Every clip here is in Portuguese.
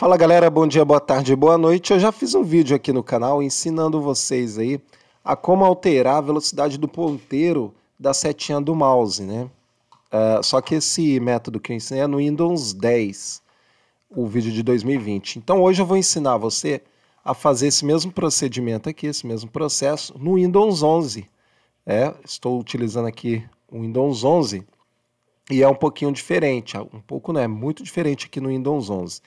Fala galera, bom dia, boa tarde, boa noite. Eu já fiz um vídeo aqui no canal ensinando vocês aí a como alterar a velocidade do ponteiro da setinha do mouse, né? Uh, só que esse método que eu ensinei é no Windows 10, o vídeo de 2020. Então hoje eu vou ensinar você a fazer esse mesmo procedimento aqui, esse mesmo processo, no Windows 11. É, estou utilizando aqui o Windows 11 e é um pouquinho diferente, um pouco não, é muito diferente aqui no Windows 11.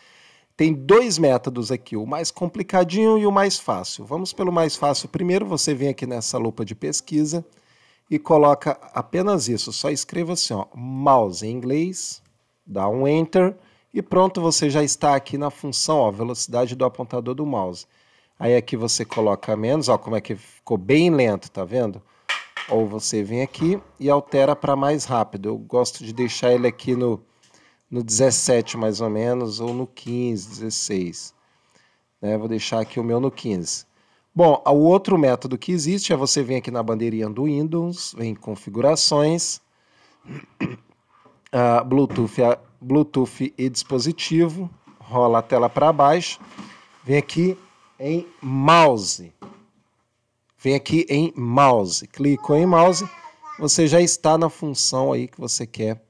Tem dois métodos aqui, o mais complicadinho e o mais fácil. Vamos pelo mais fácil. Primeiro você vem aqui nessa lupa de pesquisa e coloca apenas isso. Só escreva assim, ó, mouse em inglês, dá um enter e pronto, você já está aqui na função, ó, velocidade do apontador do mouse. Aí aqui você coloca menos, ó, como é que ficou bem lento, tá vendo? Ou você vem aqui e altera para mais rápido. Eu gosto de deixar ele aqui no no 17 mais ou menos, ou no 15, 16. Né? Vou deixar aqui o meu no 15. Bom, o outro método que existe é você vir aqui na bandeirinha do Windows, vem em configurações, uh, Bluetooth, uh, Bluetooth e dispositivo, rola a tela para baixo, vem aqui em mouse. Vem aqui em mouse, clico em mouse, você já está na função aí que você quer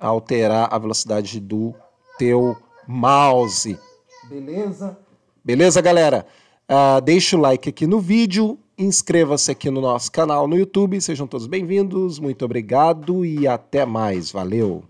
alterar a velocidade do teu mouse. Beleza? Beleza, galera? Uh, deixa o like aqui no vídeo, inscreva-se aqui no nosso canal no YouTube. Sejam todos bem-vindos, muito obrigado e até mais. Valeu!